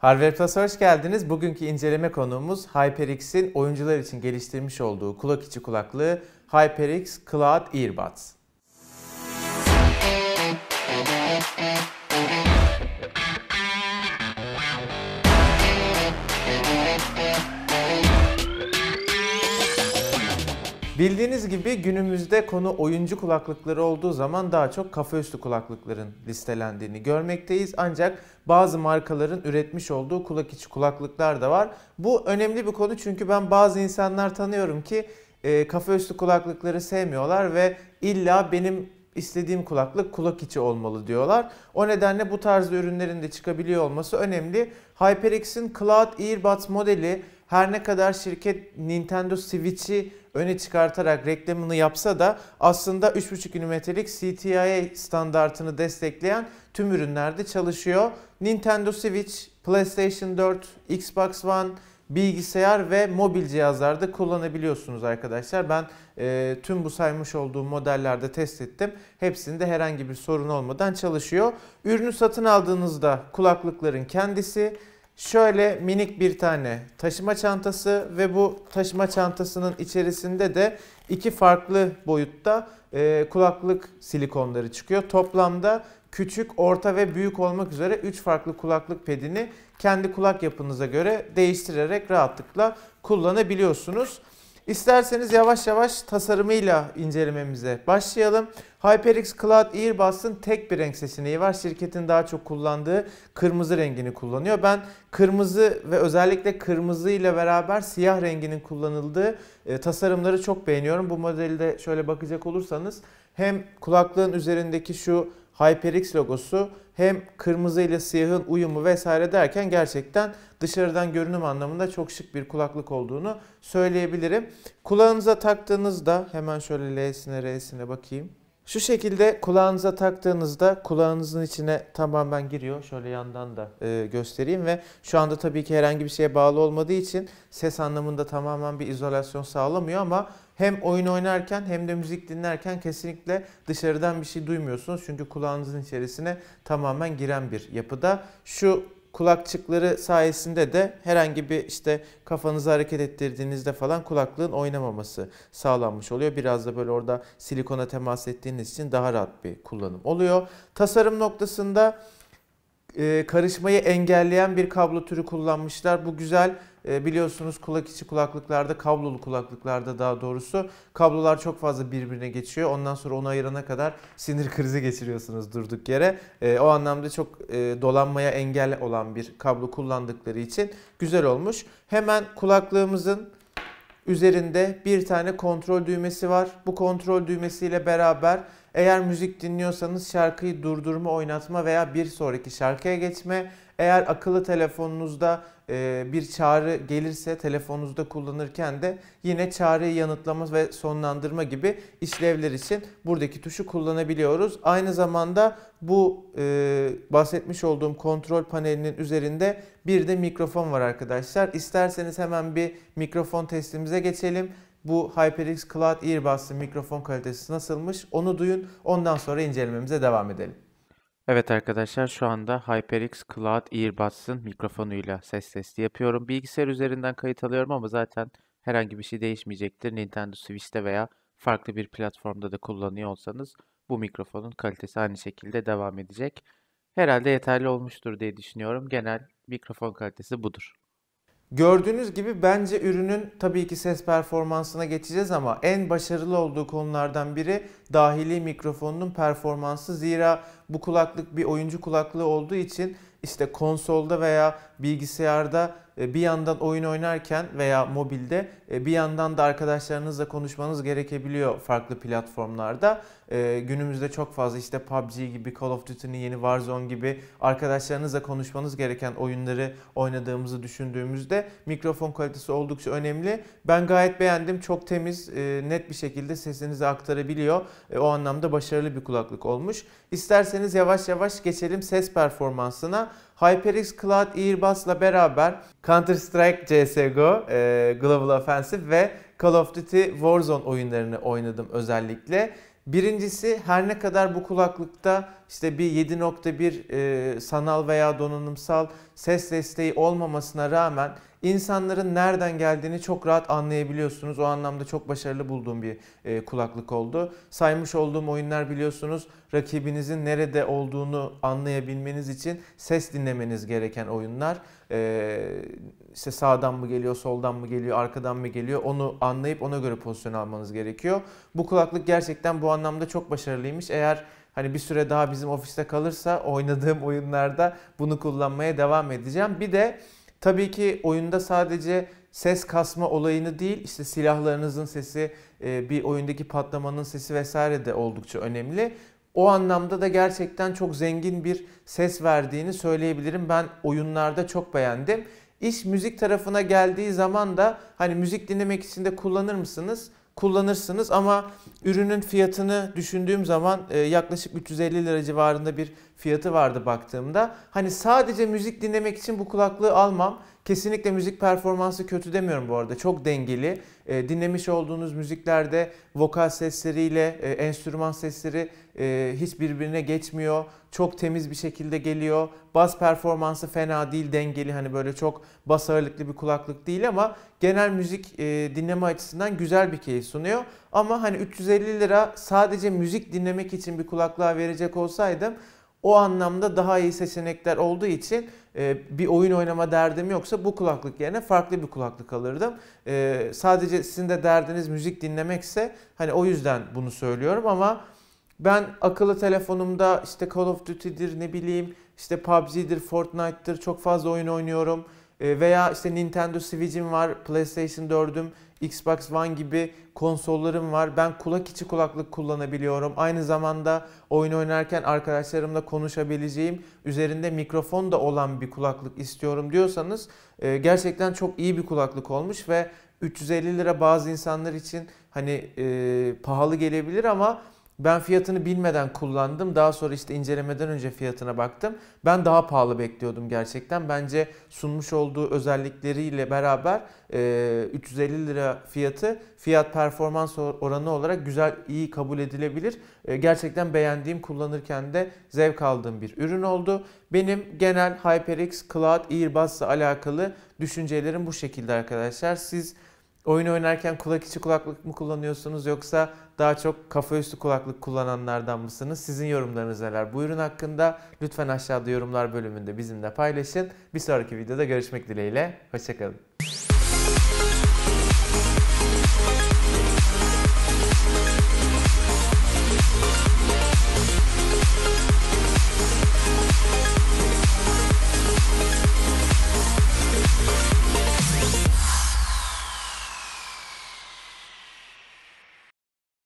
Hardware Plus'a hoş geldiniz. Bugünkü inceleme konuğumuz HyperX'in oyuncular için geliştirmiş olduğu kulak içi kulaklığı HyperX Cloud Earbuds. Bildiğiniz gibi günümüzde konu oyuncu kulaklıkları olduğu zaman daha çok kafaüstü kulaklıkların listelendiğini görmekteyiz. Ancak bazı markaların üretmiş olduğu kulak içi kulaklıklar da var. Bu önemli bir konu çünkü ben bazı insanlar tanıyorum ki e, kafaüstü kulaklıkları sevmiyorlar ve illa benim istediğim kulaklık kulak içi olmalı diyorlar. O nedenle bu tarz ürünlerin de çıkabiliyor olması önemli. HyperX'in Cloud Earbuds modeli her ne kadar şirket Nintendo Switch'i öne çıkartarak reklamını yapsa da aslında 3.5 milimetrelik CTIA standartını destekleyen tüm ürünlerde çalışıyor. Nintendo Switch, PlayStation 4, Xbox One, bilgisayar ve mobil cihazlarda kullanabiliyorsunuz arkadaşlar. Ben e, tüm bu saymış olduğum modellerde test ettim. Hepsinde herhangi bir sorun olmadan çalışıyor. Ürünü satın aldığınızda kulaklıkların kendisi, Şöyle minik bir tane taşıma çantası ve bu taşıma çantasının içerisinde de iki farklı boyutta e, kulaklık silikonları çıkıyor. Toplamda küçük, orta ve büyük olmak üzere 3 farklı kulaklık pedini kendi kulak yapınıza göre değiştirerek rahatlıkla kullanabiliyorsunuz. İsterseniz yavaş yavaş tasarımıyla incelememize başlayalım. HyperX Cloud Earbuds'ın tek bir renk seçeneği var. Şirketin daha çok kullandığı kırmızı rengini kullanıyor. Ben kırmızı ve özellikle kırmızı ile beraber siyah renginin kullanıldığı e, tasarımları çok beğeniyorum. Bu modelde şöyle bakacak olursanız hem kulaklığın üzerindeki şu HyperX logosu hem kırmızı ile siyahın uyumu vesaire derken gerçekten dışarıdan görünüm anlamında çok şık bir kulaklık olduğunu söyleyebilirim. Kulağınıza taktığınızda hemen şöyle L'sine R'sine bakayım. Şu şekilde kulağınıza taktığınızda kulağınızın içine tamamen giriyor. Şöyle yandan da e, göstereyim ve şu anda tabii ki herhangi bir şeye bağlı olmadığı için ses anlamında tamamen bir izolasyon sağlamıyor ama hem oyun oynarken hem de müzik dinlerken kesinlikle dışarıdan bir şey duymuyorsunuz. Çünkü kulağınızın içerisine tamamen giren bir yapıda. Şu kulakçıkları sayesinde de herhangi bir işte kafanızı hareket ettirdiğinizde falan kulaklığın oynamaması sağlanmış oluyor. Biraz da böyle orada silikona temas ettiğiniz için daha rahat bir kullanım oluyor. Tasarım noktasında karışmayı engelleyen bir kablo türü kullanmışlar. Bu güzel ee, biliyorsunuz kulak içi kulaklıklarda, kablolu kulaklıklarda daha doğrusu kablolar çok fazla birbirine geçiyor. Ondan sonra onu ayırana kadar sinir krizi geçiriyorsunuz durduk yere. Ee, o anlamda çok e, dolanmaya engel olan bir kablo kullandıkları için güzel olmuş. Hemen kulaklığımızın üzerinde bir tane kontrol düğmesi var. Bu kontrol düğmesiyle beraber eğer müzik dinliyorsanız şarkıyı durdurma, oynatma veya bir sonraki şarkıya geçme eğer akıllı telefonunuzda e, bir çağrı gelirse telefonunuzda kullanırken de yine çağrıyı yanıtlama ve sonlandırma gibi işlevler için buradaki tuşu kullanabiliyoruz. Aynı zamanda bu e, bahsetmiş olduğum kontrol panelinin üzerinde bir de mikrofon var arkadaşlar. İsterseniz hemen bir mikrofon testimize geçelim. Bu HyperX Cloud Earbuds'ın mikrofon kalitesi nasılmış onu duyun. Ondan sonra incelememize devam edelim. Evet arkadaşlar şu anda HyperX Cloud Earbuds'ın mikrofonuyla ses testi yapıyorum. Bilgisayar üzerinden kayıt alıyorum ama zaten herhangi bir şey değişmeyecektir. Nintendo Switch'te veya farklı bir platformda da kullanıyor olsanız bu mikrofonun kalitesi aynı şekilde devam edecek. Herhalde yeterli olmuştur diye düşünüyorum. Genel mikrofon kalitesi budur. Gördüğünüz gibi bence ürünün tabii ki ses performansına geçeceğiz ama en başarılı olduğu konulardan biri dahili mikrofonunun performansı. Zira bu kulaklık bir oyuncu kulaklığı olduğu için işte konsolda veya bilgisayarda e, bir yandan oyun oynarken veya mobilde e, bir yandan da arkadaşlarınızla konuşmanız gerekebiliyor farklı platformlarda. E, günümüzde çok fazla işte PUBG gibi, Call of Duty'nin yeni Warzone gibi arkadaşlarınızla konuşmanız gereken oyunları oynadığımızı düşündüğümüzde mikrofon kalitesi oldukça önemli. Ben gayet beğendim. Çok temiz, net bir şekilde sesinizi aktarabiliyor. O anlamda başarılı bir kulaklık olmuş. İsterseniz yavaş yavaş geçelim ses performansına. HyperX Cloud Earbus'la beraber Counter Strike CSGO, e, Global Offensive ve Call of Duty Warzone oyunlarını oynadım özellikle. Birincisi her ne kadar bu kulaklıkta işte bir 7.1 e, sanal veya donanımsal ses desteği olmamasına rağmen insanların nereden geldiğini çok rahat anlayabiliyorsunuz. O anlamda çok başarılı bulduğum bir e, kulaklık oldu. Saymış olduğum oyunlar biliyorsunuz rakibinizin nerede olduğunu anlayabilmeniz için ses dinlemeniz gereken oyunlar. E, işte sağdan mı geliyor, soldan mı geliyor, arkadan mı geliyor onu anlayıp ona göre pozisyon almanız gerekiyor. Bu kulaklık gerçekten bu anlamda çok başarılıymış. Eğer hani bir süre daha bizim ofiste kalırsa oynadığım oyunlarda bunu kullanmaya devam edeceğim. Bir de Tabii ki oyunda sadece ses kasma olayını değil işte silahlarınızın sesi, e, bir oyundaki patlamanın sesi vesaire de oldukça önemli. O anlamda da gerçekten çok zengin bir ses verdiğini söyleyebilirim. Ben oyunlarda çok beğendim. İş müzik tarafına geldiği zaman da hani müzik dinlemek için de kullanır mısınız? kullanırsınız ama ürünün fiyatını düşündüğüm zaman e, yaklaşık 350 lira civarında bir fiyatı vardı baktığımda. Hani sadece müzik dinlemek için bu kulaklığı almam. Kesinlikle müzik performansı kötü demiyorum bu arada. Çok dengeli. E, dinlemiş olduğunuz müziklerde vokal sesleriyle e, enstrüman sesleri e, hiç birbirine geçmiyor. Çok temiz bir şekilde geliyor. Bas performansı fena değil, dengeli. Hani böyle çok bas ağırlıklı bir kulaklık değil ama genel müzik e, dinleme açısından güzel bir keyif sunuyor. Ama hani 350 lira sadece müzik dinlemek için bir kulaklığa verecek olsaydım o anlamda daha iyi seçenekler olduğu için e, bir oyun oynama derdim yoksa bu kulaklık yerine farklı bir kulaklık alırdım. E, sadece sizin de derdiniz müzik dinlemekse hani o yüzden bunu söylüyorum ama ben akıllı telefonumda işte Call of Duty'dir ne bileyim işte PUBG'dir, Fortnite'tir çok fazla oyun oynuyorum. E, veya işte Nintendo Switch'im var, PlayStation 4'üm, Xbox One gibi konsollarım var. Ben kulak içi kulaklık kullanabiliyorum. Aynı zamanda oyun oynarken arkadaşlarımla konuşabileceğim, üzerinde mikrofon da olan bir kulaklık istiyorum diyorsanız e, gerçekten çok iyi bir kulaklık olmuş ve 350 lira bazı insanlar için hani e, pahalı gelebilir ama ben fiyatını bilmeden kullandım. Daha sonra işte incelemeden önce fiyatına baktım. Ben daha pahalı bekliyordum gerçekten. Bence sunmuş olduğu özellikleriyle beraber 350 lira fiyatı fiyat performans oranı olarak güzel, iyi kabul edilebilir. Gerçekten beğendiğim, kullanırken de zevk aldığım bir ürün oldu. Benim genel HyperX Cloud Earbuds'la alakalı düşüncelerim bu şekilde arkadaşlar. Siz Oyun oynarken kulak içi kulaklık mı kullanıyorsunuz yoksa daha çok kafa üstü kulaklık kullananlardan mısınız? Sizin yorumlarınız neler? Bu ürün hakkında lütfen aşağıda yorumlar bölümünde bizimle paylaşın. Bir sonraki videoda görüşmek dileğiyle. Hoşçakalın.